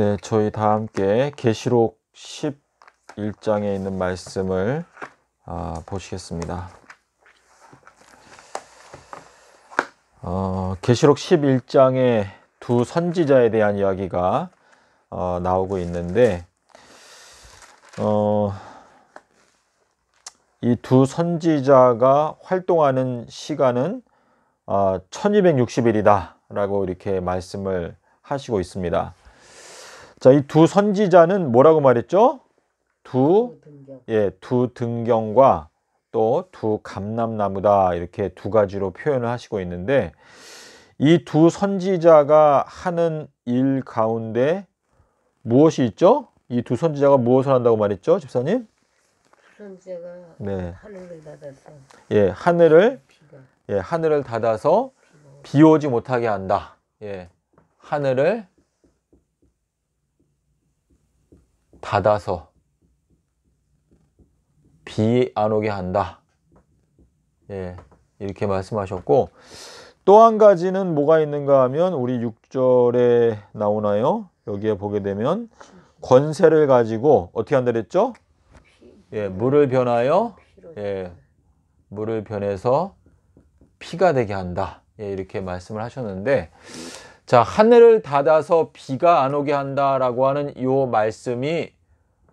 네, 저희 다 함께 계시록 11장에 있는 말씀을 아, 보시겠습니다. 어, 계시록 11장에 두 선지자에 대한 이야기가 어, 나오고 있는데 어, 이 두 선지자가 활동하는 시간은 어, 아, 1260일이다 라고 이렇게 말씀을 하시고 있습니다. 자, 이 두 선지자는 뭐라고 말했죠? 두, 예, 두 등경과 또 두 감람나무다 이렇게 두 가지로 표현을 하시고 있는데 이 두 선지자가 하는 일 가운데 무엇이 있죠? 이 두 선지자가 무엇을 한다고 말했죠, 집사님? 선지자가 네. 하늘을 닫아서 예, 하늘을 예, 하늘을 닫아서 비오지 못하게 한다. 예, 하늘을 닫아서 비 안 오게 한다. 예, 이렇게 말씀하셨고 또 한 가지는 뭐가 있는가 하면 우리 6절에 나오나요? 여기에 보게 되면 권세를 가지고 어떻게 한다 그랬죠? 예, 물을 변하여 예, 물을 변해서 피가 되게 한다. 예, 이렇게 말씀을 하셨는데 자, 하늘을 닫아서 비가 안 오게 한다라고 하는 이 말씀이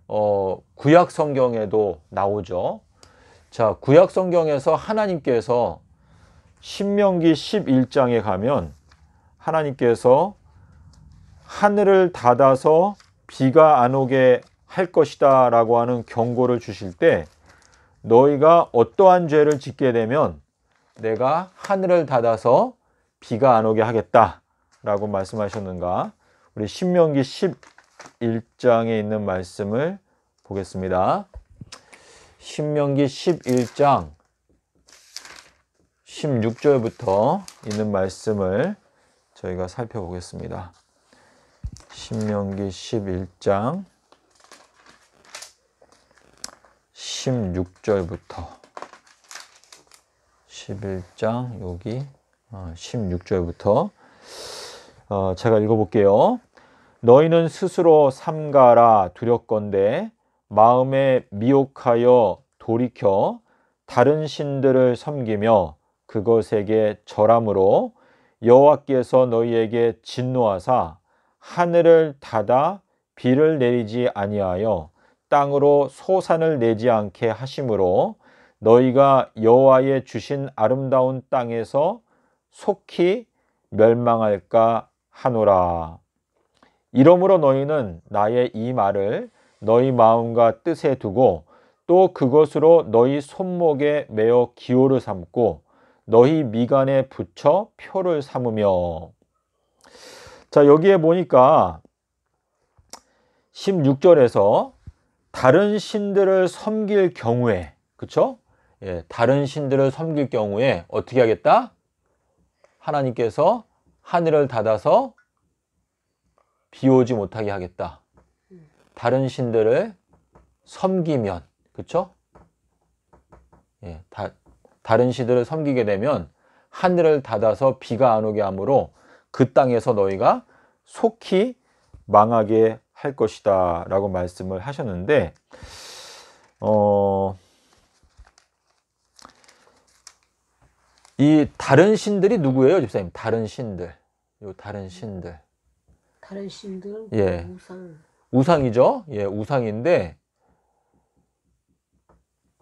어, 구약 성경에도 나오죠. 자, 구약 성경에서 하나님께서 신명기 11장에 가면 하나님께서 하늘을 닫아서 비가 안 오게 할 것이다 라고 하는 경고를 주실 때 너희가 어떠한 죄를 짓게 되면 내가 하늘을 닫아서 비가 안 오게 하겠다 라고 말씀하셨는가? 우리 신명기 11장에 있는 말씀을 보겠습니다. 신명기 11장 16절부터 있는 말씀을 저희가 살펴보겠습니다. 신명기 11장 16절부터 11장 여기 16절부터 어, 어, 제가 읽어볼게요. 너희는 스스로 삼가라 두렵건대 마음에 미혹하여 돌이켜 다른 신들을 섬기며 그것에게 절함으로 여호와께서 너희에게 진노하사 하늘을 닫아 비를 내리지 아니하여 땅으로 소산을 내지 않게 하심으로 너희가 여호와의 주신 아름다운 땅에서 속히 멸망할까 하노라. 이러므로 너희는 나의 이 말을 너희 마음과 뜻에 두고 또 그것으로 너희 손목에 매어 기호를 삼고 너희 미간에 붙여 표를 삼으며 자 여기에 보니까 16절에서 다른 신들을 섬길 경우에 그쵸? 예, 다른 신들을 섬길 경우에 어떻게 하겠다? 하나님께서 하늘을 닫아서 비 오지 못하게 하겠다. 음. 다른 신들을 섬기면 그쵸? 예, 다, 다른 신들을 섬기게 되면 하늘을 닫아서 비가 안 오게 하므로 그 땅에서 너희가 속히 망하게 할 것이다 라고 말씀을 하셨는데 어... 이 다른 신들이 누구예요, 집사님? 다른 신들. 요 다른 신들. 다른 신들은 예. 우상. 우상이죠. 예, 우상인데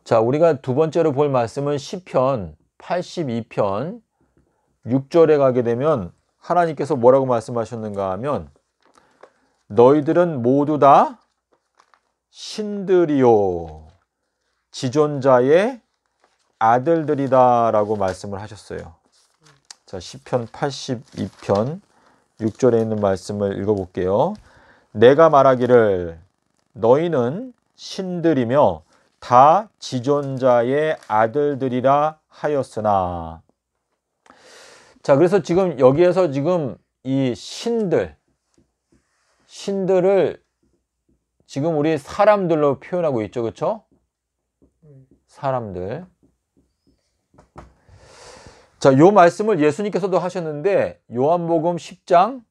자, 우리가 두 번째로 볼 말씀은 시편 82편 6절에 가게 되면 하나님께서 뭐라고 말씀하셨는가 하면 너희들은 모두 다 신들이요 지존자의 아들들이다라고 말씀을 하셨어요. 자, 시편 82편 6절에 있는 말씀을 읽어 볼게요. 내가 말하기를 너희는 신들이며 다 지존자의 아들들이라 하였으나 자, 그래서 지금 여기에서 지금 이 신들 신들을 지금 우리 사람들로 표현하고 있죠. 그렇죠? 사람들. 자, 요 말씀을 예수님께서도 하셨는데 요한복음 10장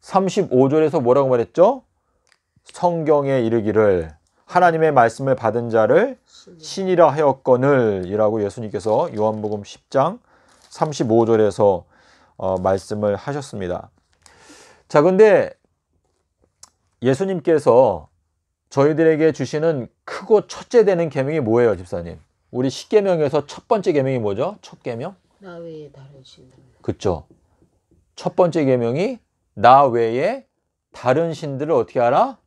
35절에서 뭐라고 말했죠? 성경에 이르기를 하나님의 말씀을 받은 자를 신이라 하였거늘이라고 예수님께서 요한복음 10장 35절에서 어, 말씀을 하셨습니다. 자, 근데 예수님께서 저희들에게 주시는 크고 첫째 되는 계명이 뭐예요, 집사님? 우리 십계명에서 첫 번째 계명이 뭐죠? 첫 계명? 나 외에 다른 신들. 그쵸. 첫 번째 계명이 나 외에 다른 신들을 어떻게 알아?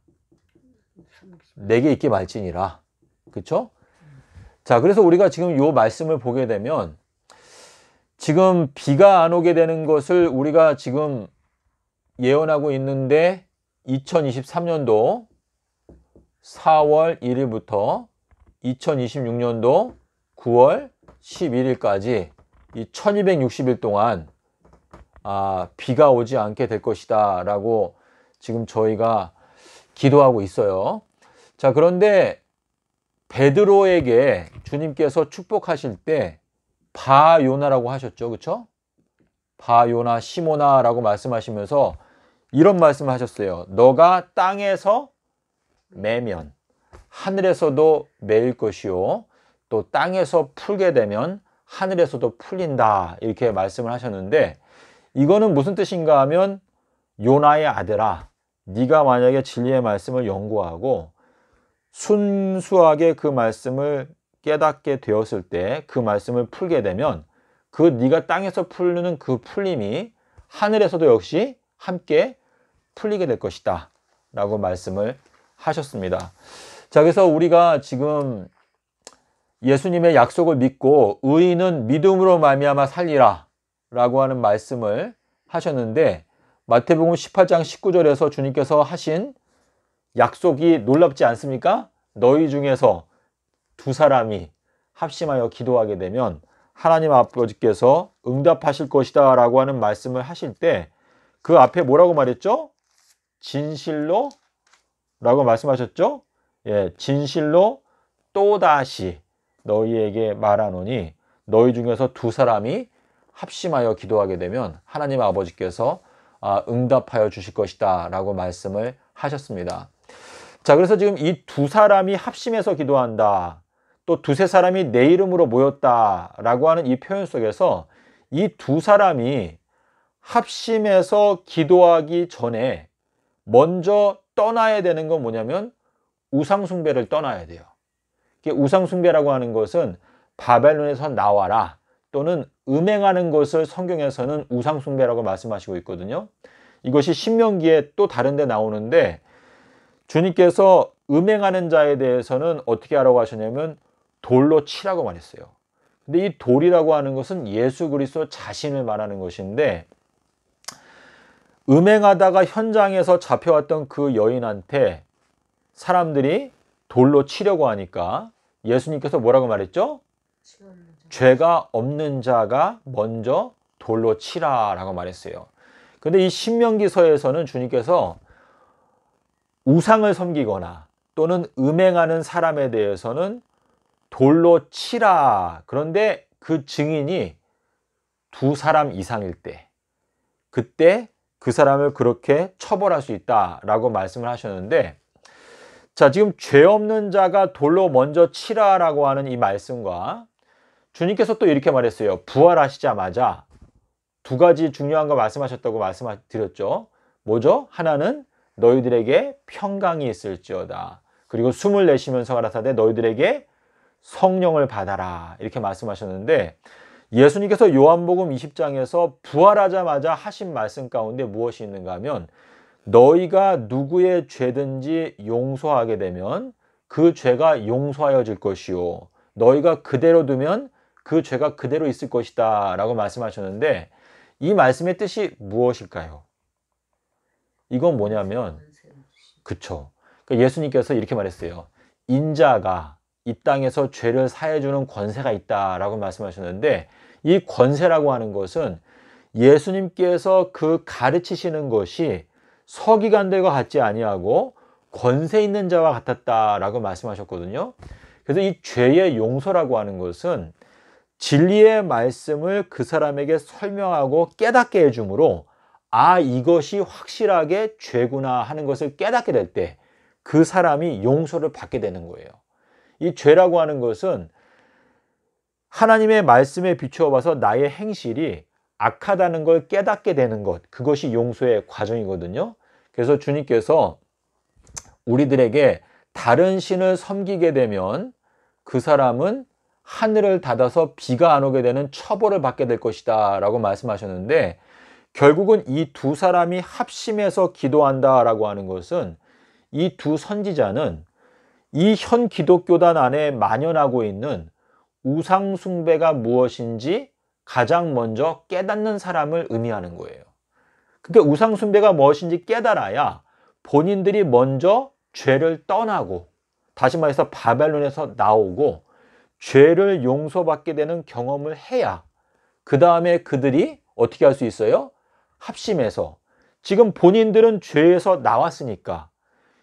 내게 있게 말지니라. 그쵸? 자, 그래서 우리가 지금 요 말씀을 보게 되면 지금 비가 안 오게 되는 것을 우리가 지금 예언하고 있는데 2023년도 4월 1일부터 2026년도 9월 11일까지 이 1260일 동안 아, 비가 오지 않게 될 것이다 라고 지금 저희가 기도하고 있어요. 자, 그런데 베드로에게 주님께서 축복하실 때 바요나라고 하셨죠. 그쵸 바요나 시모나라고 말씀하시면서 이런 말씀을 하셨어요. 너가 땅에서 매면 하늘에서도 매일 것이요 또 땅에서 풀게 되면 하늘에서도 풀린다 이렇게 말씀을 하셨는데 이거는 무슨 뜻인가 하면 요나의 아들아 네가 만약에 진리의 말씀을 연구하고 순수하게 그 말씀을 깨닫게 되었을 때 그 말씀을 풀게 되면 그 네가 땅에서 풀리는 그 풀림이 하늘에서도 역시 함께 풀리게 될 것이다 라고 말씀을 하셨습니다. 자, 그래서 우리가 지금 예수님의 약속을 믿고 의인은 믿음으로 말미암아 살리라 라고 하는 말씀을 하셨는데 마태복음 18장 19절에서 주님께서 하신 약속이 놀랍지 않습니까? 너희 중에서 두 사람이 합심하여 기도하게 되면 하나님 아버지께서 응답하실 것이다 라고 하는 말씀을 하실 때 그 앞에 뭐라고 말했죠? 진실로 라고 말씀하셨죠? 예, 진실로 또다시 너희에게 말하노니 너희 중에서 두 사람이 합심하여 기도하게 되면 하나님 아버지께서 아, 응답하여 주실 것이다 라고 말씀을 하셨습니다. 자, 그래서 지금 이 두 사람이 합심해서 기도한다. 또 두세 사람이 내 이름으로 모였다. 라고 하는 이 표현 속에서 이 두 사람이 합심해서 기도하기 전에 먼저 떠나야 되는 건 뭐냐면 우상숭배를 떠나야 돼요. 우상숭배라고 하는 것은 바벨론에서 나와라 또는 음행하는 것을 성경에서는 우상숭배라고 말씀하시고 있거든요. 이것이 신명기에 또 다른데 나오는데 주님께서 음행하는 자에 대해서는 어떻게 하라고 하셨냐면 돌로 치라고 말했어요. 근데 이 돌이라고 하는 것은 예수 그리스도 자신을 말하는 것인데 음행하다가 현장에서 잡혀왔던 그 여인한테 사람들이 돌로 치려고 하니까 예수님께서 뭐라고 말했죠? 죄가 없는 자가 먼저 돌로 치라라고 말했어요. 근데 이 신명기서에서는 주님께서 우상을 섬기거나 또는 음행하는 사람에 대해서는 돌로 치라. 그런데 그 증인이 두 사람 이상일 때 그때 그 사람을 그렇게 처벌할 수 있다라고 말씀을 하셨는데 자, 지금 죄 없는 자가 돌로 먼저 치라라고 하는 이 말씀과 주님께서 또 이렇게 말했어요. 부활하시자마자 두 가지 중요한 거 말씀하셨다고 말씀드렸죠. 뭐죠? 하나는 너희들에게 평강이 있을지어다. 그리고 숨을 내쉬면서 가라사대 너희들에게 성령을 받아라. 이렇게 말씀하셨는데 예수님께서 요한복음 20장에서 부활하자마자 하신 말씀 가운데 무엇이 있는가 하면 너희가 누구의 죄든지 용서하게 되면 그 죄가 용서하여질 것이요 너희가 그대로 두면 그 죄가 그대로 있을 것이다 라고 말씀하셨는데 이 말씀의 뜻이 무엇일까요? 이건 뭐냐면 그쵸 그러니까 예수님께서 이렇게 말했어요 인자가 이 땅에서 죄를 사해주는 권세가 있다 라고 말씀하셨는데 이 권세라고 하는 것은 예수님께서 그 가르치시는 것이 서기관들과 같지 아니하고 권세 있는 자와 같았다라고 말씀하셨거든요. 그래서 이 죄의 용서라고 하는 것은 진리의 말씀을 그 사람에게 설명하고 깨닫게 해주므로 아 이것이 확실하게 죄구나 하는 것을 깨닫게 될 때 그 사람이 용서를 받게 되는 거예요. 이 죄라고 하는 것은 하나님의 말씀에 비추어 봐서 나의 행실이 악하다는 걸 깨닫게 되는 것, 그것이 용서의 과정이거든요. 그래서 주님께서 우리들에게 다른 신을 섬기게 되면 그 사람은 하늘을 닫아서 비가 안 오게 되는 처벌을 받게 될 것이다 라고 말씀하셨는데 결국은 이 두 사람이 합심해서 기도한다 라고 하는 것은 이 두 선지자는 이 현 기독교단 안에 만연하고 있는 우상숭배가 무엇인지 가장 먼저 깨닫는 사람을 의미하는 거예요. 그게 그러니까 우상숭배가 무엇인지 깨달아야 본인들이 먼저 죄를 떠나고 다시 말해서 바벨론에서 나오고 죄를 용서받게 되는 경험을 해야 그 다음에 그들이 어떻게 할 수 있어요? 합심해서 지금 본인들은 죄에서 나왔으니까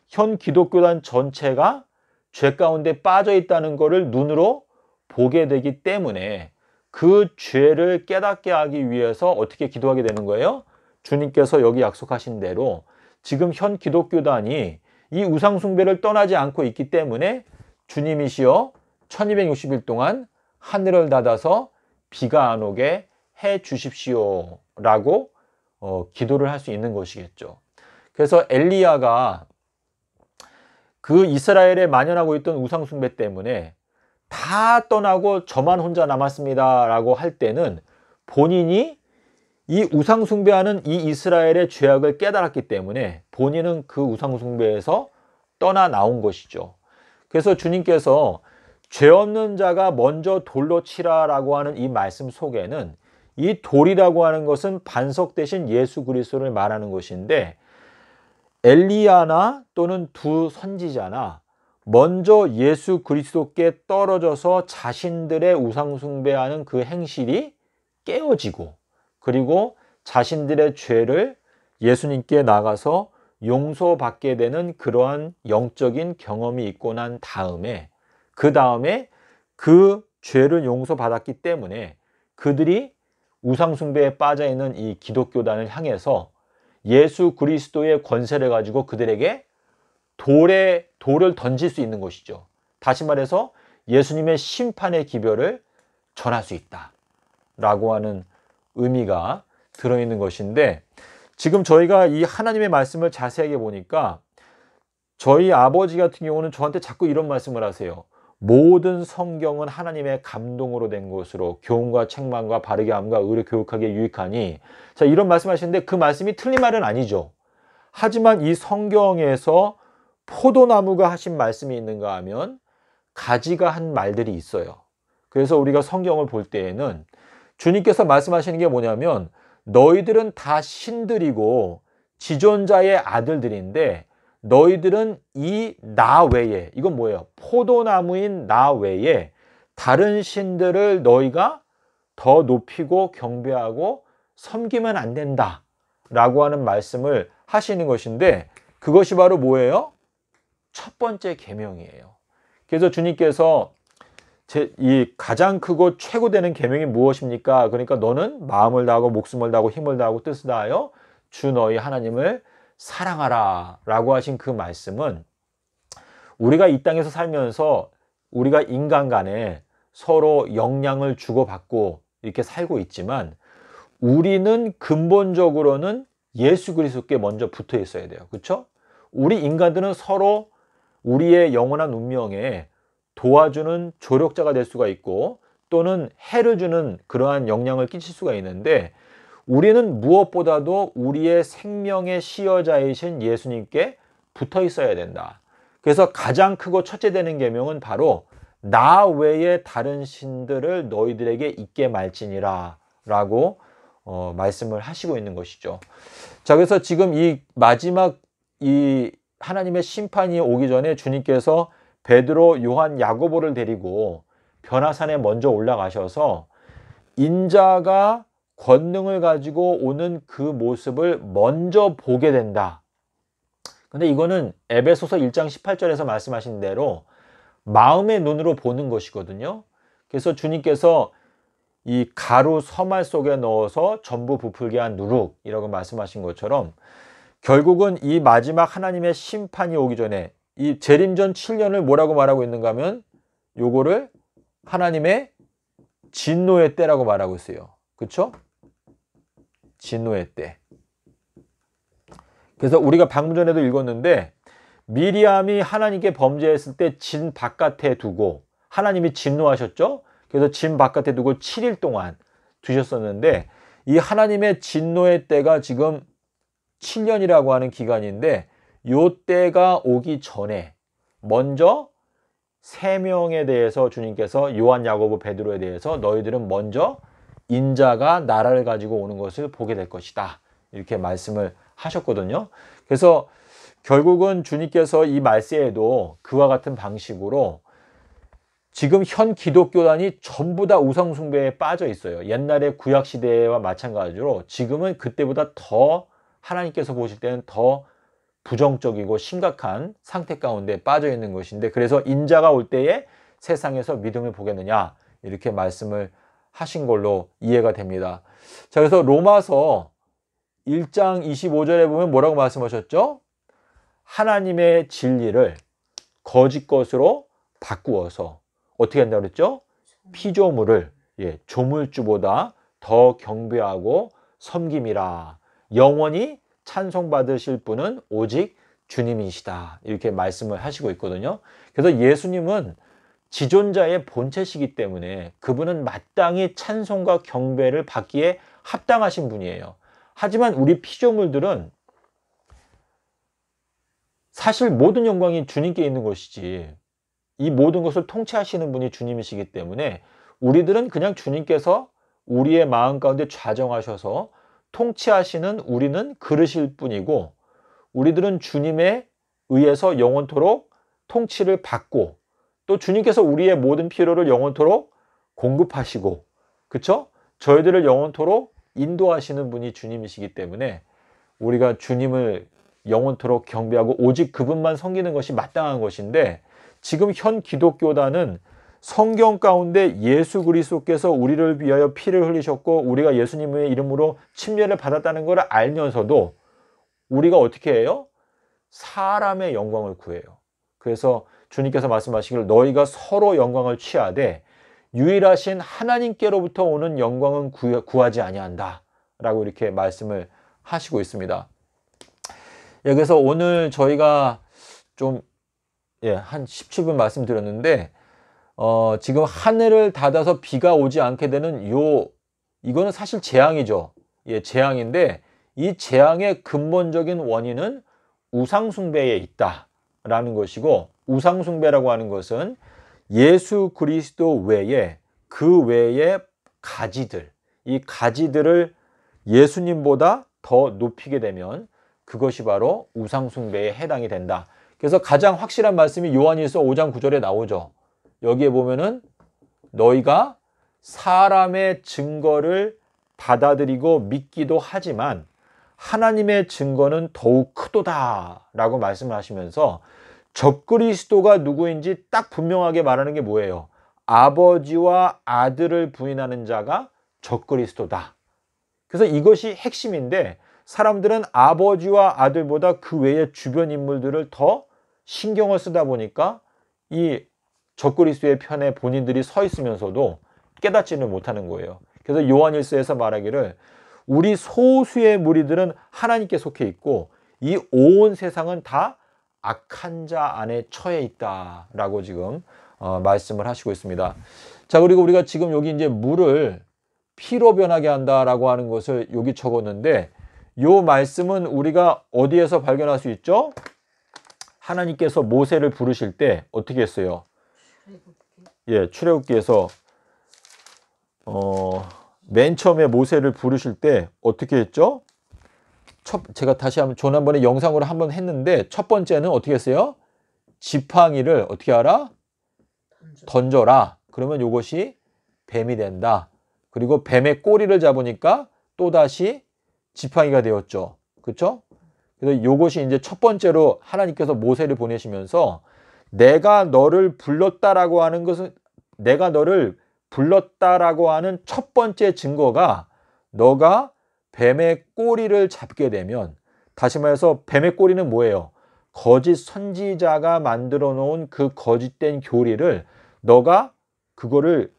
현 기독교단 전체가 죄 가운데 빠져 있다는 것을 눈으로 보게 되기 때문에 그 죄를 깨닫게 하기 위해서 어떻게 기도하게 되는 거예요? 주님께서 여기 약속하신 대로 지금 현 기독교단이 이 우상 숭배를 떠나지 않고 있기 때문에 주님이시여 1260일 동안 하늘을 닫아서 비가 안 오게 해 주십시오 라고 어, 기도를 할 수 있는 것이겠죠. 그래서 엘리야가 그 이스라엘에 만연하고 있던 우상 숭배 때문에 다 떠나고 저만 혼자 남았습니다라고 할 때는 본인이 이 우상 숭배하는 이 이스라엘의 죄악을 깨달았기 때문에 본인은 그 우상 숭배에서 떠나 나온 것이죠. 그래서 주님께서 죄 없는 자가 먼저 돌로 치라라고 하는 이 말씀 속에는 이 돌이라고 하는 것은 반석 대신 예수 그리스도를 말하는 것인데 엘리야나 또는 두 선지자나 먼저 예수 그리스도께 떨어져서 자신들의 우상 숭배하는 그 행실이 깨어지고 그리고 자신들의 죄를 예수님께 나가서 용서받게 되는 그러한 영적인 경험이 있고 난 다음에 그 다음에 그 죄를 용서받았기 때문에 그들이 우상숭배에 빠져있는 이 기독교단을 향해서 예수 그리스도의 권세를 가지고 그들에게 돌에 돌을 던질 수 있는 것이죠. 다시 말해서 예수님의 심판의 기별을 전할 수 있다. 라고 하는 의미가 들어있는 것인데 지금 저희가 이 하나님의 말씀을 자세하게 보니까 저희 아버지 같은 경우는 저한테 자꾸 이런 말씀을 하세요. 모든 성경은 하나님의 감동으로 된 것으로 교훈과 책망과 바르게 함과 의를 교육하기에 유익하니 자 이런 말씀하시는데 그 말씀이 틀린 말은 아니죠. 하지만 이 성경에서 포도나무가 하신 말씀이 있는가 하면 가지가 한 말들이 있어요. 그래서 우리가 성경을 볼 때에는 주님께서 말씀하시는 게 뭐냐면 너희들은 다 신들이고 지존자의 아들들인데 너희들은 이 나 외에 이건 뭐예요? 포도나무인 나 외에 다른 신들을 너희가 더 높이고 경배하고 섬기면 안 된다 라고 하는 말씀을 하시는 것인데 그것이 바로 뭐예요? 첫 번째 계명이에요. 그래서 주님께서 제, 이 가장 크고 최고되는 계명이 무엇입니까? 그러니까 너는 마음을 다하고 목숨을 다하고 힘을 다하고 뜻을 다하여 주 너희 하나님을 사랑하라 라고 하신 그 말씀은 우리가 이 땅에서 살면서 우리가 인간 간에 서로 영향을 주고받고 이렇게 살고 있지만 우리는 근본적으로는 예수 그리스도께 먼저 붙어 있어야 돼요. 그렇죠? 우리 인간들은 서로 우리의 영원한 운명에 도와주는 조력자가 될 수가 있고 또는 해를 주는 그러한 영향을 끼칠 수가 있는데 우리는 무엇보다도 우리의 생명의 시여자이신 예수님께 붙어 있어야 된다. 그래서 가장 크고 첫째 되는 계명은 바로 나 외에 다른 신들을 너희들에게 있게 말지니라 라고 어, 말씀을 하시고 있는 것이죠. 자, 그래서 지금 이 마지막 이 하나님의 심판이 오기 전에 주님께서 베드로, 요한, 야고보를 데리고 변화산에 먼저 올라가셔서 인자가 권능을 가지고 오는 그 모습을 먼저 보게 된다. 근데 이거는 에베소서 1장 18절에서 말씀하신 대로 마음의 눈으로 보는 것이거든요. 그래서 주님께서 이 가루 서말 속에 넣어서 전부 부풀게 한 누룩이라고 말씀하신 것처럼 결국은 이 마지막 하나님의 심판이 오기 전에 이 재림전 7년을 뭐라고 말하고 있는가 하면 요거를 하나님의 진노의 때라고 말하고 있어요. 그렇죠? 진노의 때. 그래서 우리가 방금 전에도 읽었는데 미리암이 하나님께 범죄했을 때 진 바깥에 두고 하나님이 진노하셨죠? 그래서 진 바깥에 두고 7일 동안 두셨었는데 이 하나님의 진노의 때가 지금 7년이라고 하는 기간인데 요때가 오기 전에 먼저 세 명에 대해서 주님께서 요한 야고보 베드로에 대해서 너희들은 먼저 인자가 나라를 가지고 오는 것을 보게 될 것이다. 이렇게 말씀을 하셨거든요. 그래서 결국은 주님께서 이 말세에도 그와 같은 방식으로 지금 현 기독교단이 전부 다 우상숭배에 빠져 있어요. 옛날의 구약시대와 마찬가지로 지금은 그때보다 더 하나님께서 보실 때는 더 부정적이고 심각한 상태 가운데 빠져 있는 것인데 그래서 인자가 올 때에 세상에서 믿음을 보겠느냐 이렇게 말씀을 하신 걸로 이해가 됩니다. 자, 그래서 로마서 1장 25절에 보면 뭐라고 말씀하셨죠? 하나님의 진리를 거짓 것으로 바꾸어서 어떻게 한다 그랬죠? 피조물을 예, 조물주보다 더 경배하고 섬김이라 영원히 찬송받으실 분은 오직 주님이시다. 이렇게 말씀을 하시고 있거든요. 그래서 예수님은 지존자의 본체시기 때문에 그분은 마땅히 찬송과 경배를 받기에 합당하신 분이에요. 하지만 우리 피조물들은 사실 모든 영광이 주님께 있는 것이지 이 모든 것을 통치하시는 분이 주님이시기 때문에 우리들은 그냥 주님께서 우리의 마음 가운데 좌정하셔서 통치하시는 우리는 그릇일 뿐이고 우리들은 주님에 의해서 영원토록 통치를 받고 또 주님께서 우리의 모든 필요를 영원토록 공급하시고 그쵸? 저희들을 영원토록 인도하시는 분이 주님이시기 때문에 우리가 주님을 영원토록 경배하고 오직 그분만 섬기는 것이 마땅한 것인데 지금 현 기독교단은 성경 가운데 예수 그리스도께서 우리를 위하여 피를 흘리셨고 우리가 예수님의 이름으로 침례를 받았다는 것을 알면서도 우리가 어떻게 해요? 사람의 영광을 구해요. 그래서 주님께서 말씀하시길 너희가 서로 영광을 취하되 유일하신 하나님께로부터 오는 영광은 구하지 아니한다. 라고 이렇게 말씀을 하시고 있습니다. 여기서 예, 오늘 저희가 좀, 예, 한 17분 말씀드렸는데, 어, 지금 하늘을 닫아서 비가 오지 않게 되는 요 이거는 사실 재앙이죠. 예, 재앙인데 이 재앙의 근본적인 원인은 우상 숭배에 있다라는 것이고 우상 숭배라고 하는 것은 예수 그리스도 외에 그 외에 가지들 이 가지들을 예수님보다 더 높이게 되면 그것이 바로 우상 숭배에 해당이 된다. 그래서 가장 확실한 말씀이 요한일서 5장 9절에 나오죠. 여기에 보면은 너희가 사람의 증거를 받아들이고 믿기도 하지만 하나님의 증거는 더욱 크도다 라고 말씀을 하시면서 적그리스도가 누구인지 딱 분명하게 말하는 게 뭐예요? 아버지와 아들을 부인하는 자가 적그리스도다. 그래서 이것이 핵심인데 사람들은 아버지와 아들보다 그외에 주변 인물들을 더 신경을 쓰다 보니까 이 적그리스도의 편에 본인들이 서 있으면서도 깨닫지는 못하는 거예요. 그래서 요한일서에서 말하기를 우리 소수의 무리들은 하나님께 속해 있고 이 온 세상은 다 악한 자 안에 처해 있다라고 지금 어, 말씀을 하시고 있습니다. 자 그리고 우리가 지금 여기 이제 물을 피로 변하게 한다라고 하는 것을 여기 적었는데 요 말씀은 우리가 어디에서 발견할 수 있죠? 하나님께서 모세를 부르실 때 어떻게 했어요? 예, 출애굽기에서 어, 맨 처음에 모세를 부르실 때 어떻게 했죠? 첫, 제가 다시 한번 지난번에 영상으로 한번 했는데 첫 번째는 어떻게 했어요? 지팡이를 어떻게 하라? 던져. 라 그러면 이것이 뱀이 된다. 그리고 뱀의 꼬리를 잡으니까 또다시 지팡이가 되었죠. 그렇죠? 그래서 이것이 이제 첫 번째로 하나님께서 모세를 보내시면서 내가 너를 불렀다라고 하는 것은 내가 너를 불렀다라고 하는 첫 번째 증거가 너가 뱀의 꼬리를 잡게 되면 다시 말해서 뱀의 꼬리는 뭐예요? 거짓 선지자가 만들어 놓은 그 거짓된 교리를 너가 그거를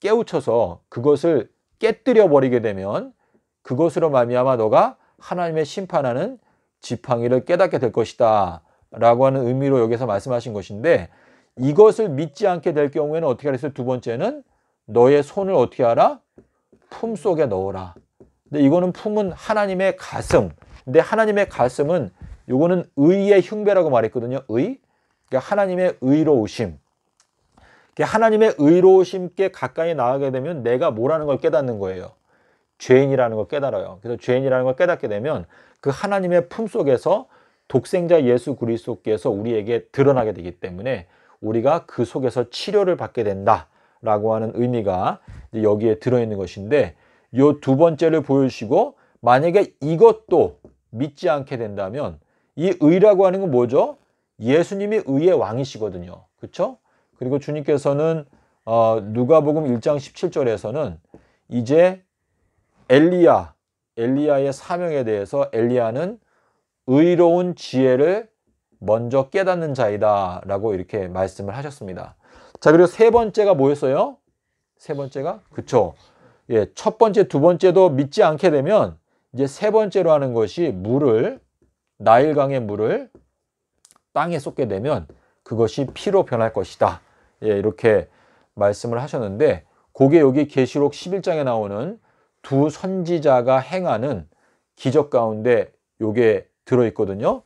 깨우쳐서 그것을 깨뜨려 버리게 되면 그것으로 말미암아 너가 하나님의 심판하는 지팡이를 깨닫게 될 것이다. 라고 하는 의미로 여기서 말씀하신 것인데 이것을 믿지 않게 될 경우에는 어떻게 하겠어요? 두 번째는 너의 손을 어떻게 하라? 품 속에 넣어라. 근데 이거는 품은 하나님의 가슴. 근데 하나님의 가슴은 이거는 의의 흉배라고 말했거든요. 의. 그러니까 하나님의 의로우심. 그러니까 하나님의 의로우심께 가까이 나가게 되면 내가 뭐라는 걸 깨닫는 거예요. 죄인이라는 걸 깨달아요. 그래서 죄인이라는 걸 깨닫게 되면 그 하나님의 품 속에서 독생자 예수 그리스도께서 우리에게 드러나게 되기 때문에 우리가 그 속에서 치료를 받게 된다라고 하는 의미가 여기에 들어있는 것인데 요 두 번째를 보여주시고 만약에 이것도 믿지 않게 된다면 이 의라고 하는 건 뭐죠? 예수님이 의의 왕이시거든요. 그렇죠? 그리고 주님께서는 어, 누가복음 1장 17절에서는 이제 엘리야, 엘리야의 사명에 대해서 엘리야는 의로운 지혜를 먼저 깨닫는 자이다 라고 이렇게 말씀을 하셨습니다. 자 그리고 세 번째가 뭐였어요? 세 번째가 그쵸. 예, 첫 번째, 두 번째도 믿지 않게 되면 이제 세 번째로 하는 것이 물을 나일강의 물을 땅에 쏟게 되면 그것이 피로 변할 것이다. 예, 이렇게 말씀을 하셨는데 그게 여기 계시록 11장에 나오는 두 선지자가 행하는 기적 가운데 요게 들어있거든요.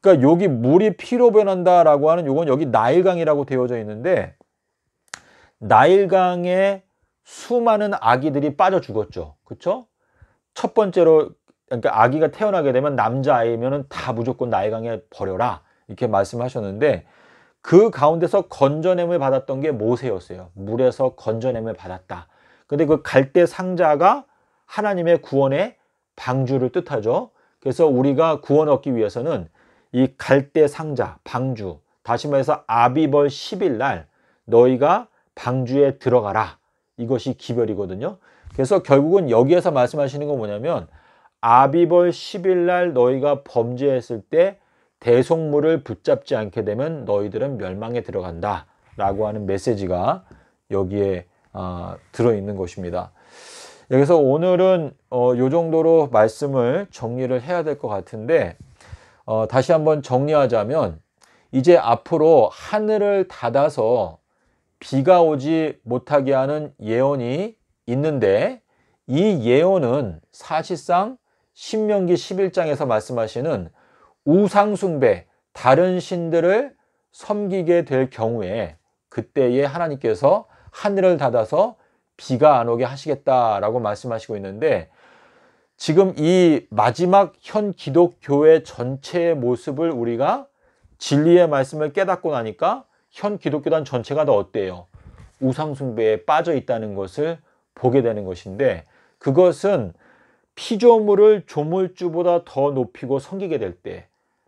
그러니까 여기 물이 피로 변한다라고 하는 이건 여기 나일강이라고 되어져 있는데 나일강에 수많은 아기들이 빠져 죽었죠. 그렇죠? 첫 번째로 그러니까 아기가 태어나게 되면 남자 아이면다 무조건 나일강에 버려라 이렇게 말씀하셨는데 그 가운데서 건져냄을 받았던 게 모세였어요. 물에서 건져냄을 받았다. 근데 그 갈대 상자가 하나님의 구원의 방주를 뜻하죠. 그래서 우리가 구원 얻기 위해서는 이 갈대 상자, 방주, 다시 말해서 아비벌 10일 날 너희가 방주에 들어가라. 이것이 기별이거든요. 그래서 결국은 여기에서 말씀하시는 건 뭐냐면 아비벌 10일 날 너희가 범죄했을 때 대속물을 붙잡지 않게 되면 너희들은 멸망에 들어간다. 라고 하는 메시지가 여기에 어, 들어있는 것입니다. 여기서 오늘은 어, 요 정도로 말씀을 정리를 해야 될 것 같은데 어, 다시 한번 정리하자면 이제 앞으로 하늘을 닫아서 비가 오지 못하게 하는 예언이 있는데 이 예언은 사실상 신명기 11장에서 말씀하시는 우상숭배 다른 신들을 섬기게 될 경우에 그때에 하나님께서 하늘을 닫아서 비가 안 오게 하시겠다라고 말씀하시고 있는데 지금 이 마지막 현기독교회 전체의 모습을 우리가 진리의 말씀을 깨닫고 나니까 현 기독교단 전체가 더 어때요? 우상숭배에 빠져 있다는 것을 보게 되는 것인데 그것은 피조물을 조물주보다 더 높이고 섬기게 될 때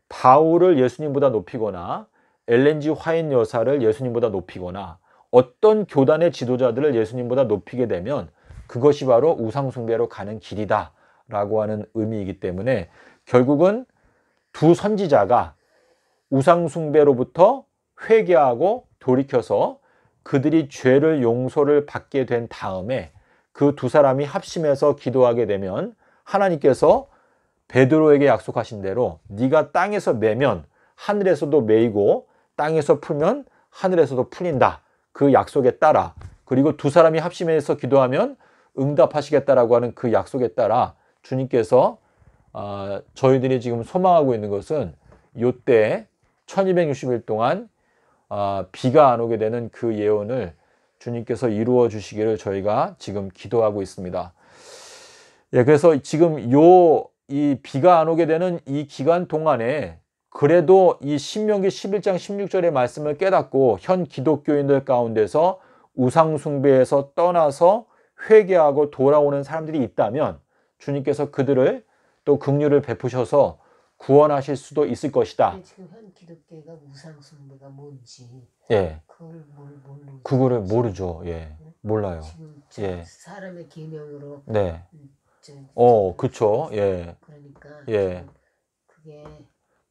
바울을 예수님보다 높이거나 엘렌지 화인 여사를 예수님보다 높이거나 어떤 교단의 지도자들을 예수님보다 높이게 되면 그것이 바로 우상숭배로 가는 길이다 라고 하는 의미이기 때문에 결국은 두 선지자가 우상숭배로부터 회개하고 돌이켜서 그들이 죄를 용서를 받게 된 다음에 그 두 사람이 합심해서 기도하게 되면 하나님께서 베드로에게 약속하신 대로 네가 땅에서 매면 하늘에서도 매이고 땅에서 풀면 하늘에서도 풀린다 그 약속에 따라 그리고 두 사람이 합심해서 기도하면 응답하시겠다라고 하는 그 약속에 따라 주님께서 아, 저희들이 지금 소망하고 있는 것은 요 때 1260일 동안 아, 비가 안 오게 되는 그 예언을 주님께서 이루어 주시기를 저희가 지금 기도하고 있습니다. 예, 그래서 지금 요 이 비가 안 오게 되는 이 기간 동안에 그래도 이 신명기 11장 16절의 말씀을 깨닫고 현 기독교인들 가운데서 우상 숭배에서 떠나서 회개하고 돌아오는 사람들이 있다면 주님께서 그들을 또 긍휼을 베푸셔서 구원하실 수도 있을 것이다. 지금 현 기독교가 우상 숭배가 뭔지 예. 그걸 모르 그거를 모르죠. 예. 몰라요. 예. 사람의 계명으로 네. 음, 어, 그쵸. 예. 그러니까 예. 그게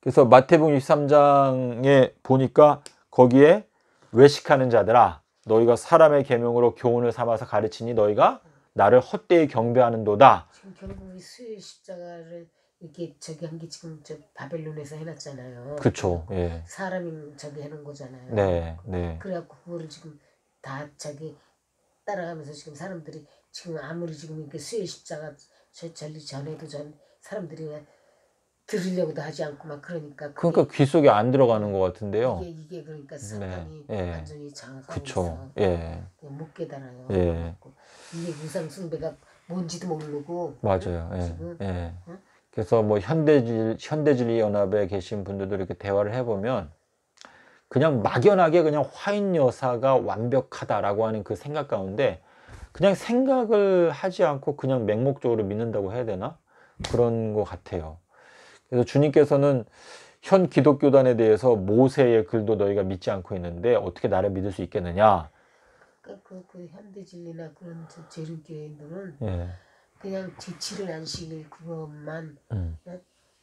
그래서 마태복음 23장에 보니까 거기에 외식하는 자들아 너희가 사람의 계명으로 교훈을 삼아서 가르치니 너희가 나를 헛되이 경배하는도다. 지금 결국 이 수의 십자가를 이게 저기 한 게 지금 저 바벨론에서 해놨잖아요. 그렇죠. 예. 사람이 저기 해놓은 거잖아요. 네, 네. 그래갖고 그거를 지금 다 자기 따라가면서 지금 사람들이 지금 아무리 지금 이게 수의 십자가 저 전리 전에도 전 사람들이 들으려고도 하지 않고 막 그러니까 그러니까 귀 속에 안 들어가는 것 같은데요. 이게, 이게 그러니까 사단이 네. 예. 완전히 장악하고 예. 네, 못 깨달아요. 예. 이게 유상 숭배가 뭔지도 모르고 맞아요. 예. 지금 예. 응? 그래서 뭐 현대질 현대진리 연합에 계신 분들도 이렇게 대화를 해보면 그냥 막연하게 그냥 화인 여사가 완벽하다라고 하는 그 생각 가운데 그냥 생각을 하지 않고 그냥 맹목적으로 믿는다고 해야 되나 그런 것 같아요. 그래서 주님께서는 현 기독교단에 대해서 모세의 글도 너희가 믿지 않고 있는데 어떻게 나를 믿을 수 있겠느냐? 그러니까 그 그, 현대 진리나 그런 제류교인들은 예. 그냥 제칠을 안식일 그것만 음. 예?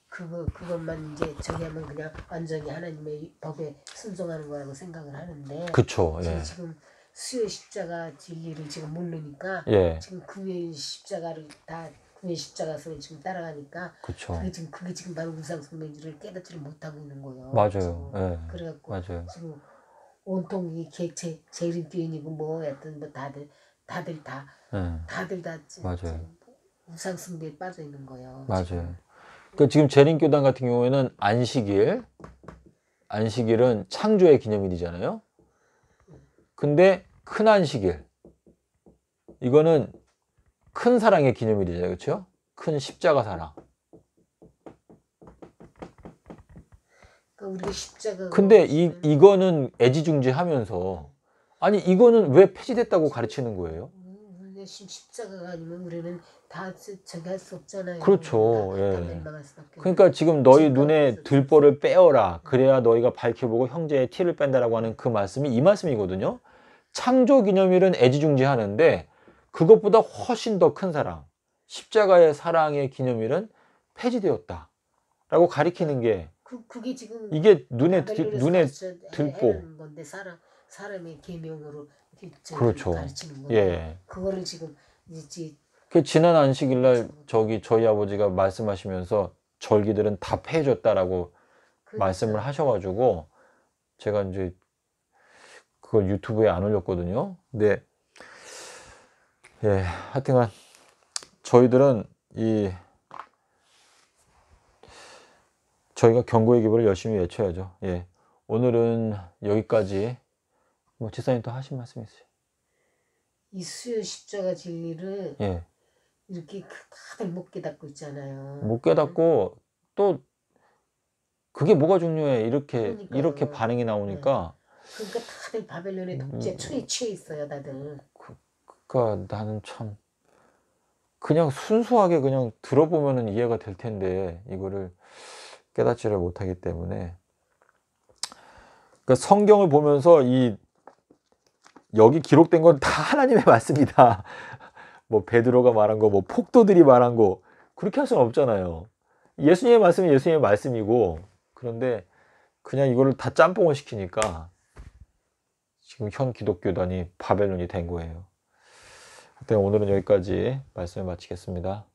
그거 그것만 이제 저기 하면 그냥 완전히 하나님의 법에 순종하는 거라고 생각을 하는데 그쵸 예. 지금 수요 십자가 진리를 지금 모르니까 예. 지금 금요 그 십자가를 다 예수님 십자가 소리 지금 따라가니까 그쵸. 그게 지금 그게 지금 바로 우상숭배인지를 깨닫지를 못하고 있는 거예요. 맞아요. 네. 그래갖고 맞아요. 지금 온통 이 개체 재림교인이고 뭐 했던 뭐 다들 다들 다 네. 다들 다 맞아요. 우상숭배에 빠져 있는 거예요. 맞아요. 그 지금 재림교단 같은 경우에는 안식일 안식일은 창조의 기념일이잖아요. 근데 큰 안식일 이거는 큰 사랑의 기념일이잖아요 그렇죠? 큰 십자가 사랑 그러니까 우리 십자가 근데 이, 이거는 애지중지하면서 아니 이거는 왜 폐지됐다고 가르치는 거예요? 음, 십자가가 아니면 우리는 다 저기 할수 없잖아요. 그렇죠. 다, 예. 다 그러니까 지금 너희 눈에 들보를 빼어라. 그래야 너희가 밝혀보고 형제의 티를 뺀다라고 하는 그 말씀이 이 말씀이거든요. 창조 기념일은 애지중지하는데 그것보다 훨씬 더 큰 사랑, 십자가의 사랑의 기념일은 폐지되었다. 라고 가리키는 게 그, 그게 지금 이게 눈에 드, 눈에 들고 건데 사람 사람의 계명으로 그렇죠. 예 그거를 지금 이제 그 지난 안식일 날 그렇죠. 저기 저희 아버지가 말씀하시면서 절기들은 다폐해졌다라고 그렇죠. 그러니까. 말씀을 하셔가지고 제가 이제 그걸 유튜브에 안 올렸거든요. 근데 예, 하여튼간 저희들은 이 저희가 경고의 기부를 열심히 외쳐야죠. 예. 오늘은 여기까지 뭐 지사님 또 하신 말씀 있으세요? 이 수요 십자가 진리를 예. 이렇게 다들 못 깨닫고 있잖아요. 못 깨닫고 또 그게 뭐가 중요해 이렇게 그러니까요. 이렇게 반응이 나오니까 네. 그러니까 다들 바벨론의 독재 음, 취해 있어요 다들. 그러니까 나는 참 그냥 순수하게 그냥 들어보면 이해가 될 텐데 이거를 깨닫지를 못하기 때문에 그러니까 성경을 보면서 이 여기 기록된 건 다 하나님의 말씀이다. 뭐 베드로가 말한 거, 뭐 폭도들이 말한 거 그렇게 할 수는 없잖아요. 예수님의 말씀이 예수님의 말씀이고 그런데 그냥 이거를 다 짬뽕을 시키니까 지금 현 기독교단이 바벨론이 된 거예요. 오늘은 여기까지 말씀을 마치겠습니다.